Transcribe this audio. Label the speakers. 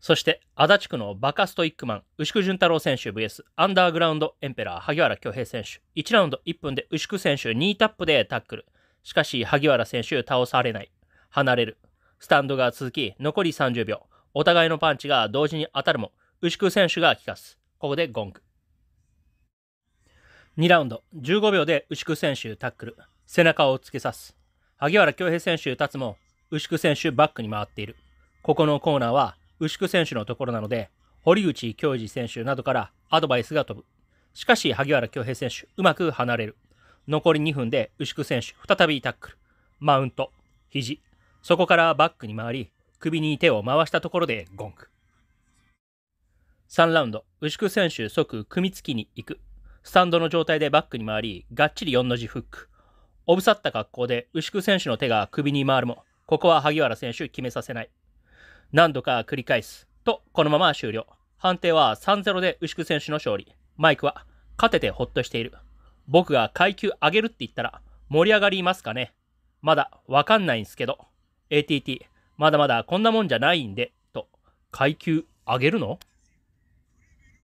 Speaker 1: そして、足立区のバカストイックマン、牛久潤太郎選手 VS アンダーグラウンドエンペラー、萩原恭平選手。1ラウンド1分で牛久選手2タップでタックル。しかし、萩原選手倒されない。離れる。スタンドが続き、残り30秒。お互いのパンチが同時に当たるも、牛久選手が効かす。ここでゴング。2ラウンド、15秒で牛久選手タックル。背中を突き刺す。萩原恭平選手立つも、牛久選手バックに回っている。ここのコーナーは、牛久選手のところなので、堀内恭司選手などからアドバイスが飛ぶ。しかし、萩原恭平選手、うまく離れる。残り2分で牛久選手、再びタックル。マウント、肘、そこからバックに回り、首に手を回したところでゴンク。3ラウンド、牛久選手即組み付きに行く。スタンドの状態でバックに回り、がっちり4の字フック。おぶさった格好で牛久選手の手が首に回るも、ここは萩原選手決めさせない。何度か繰り返すと、このまま終了。判定は3-0で牛久選手の勝利。マイクは、勝ててほっとしている。僕が階級上げるって言ったら、盛り上がりますかねまだわかんないんすけど。ATT、まだまだこんなもんじゃないんで、と。階級上げるの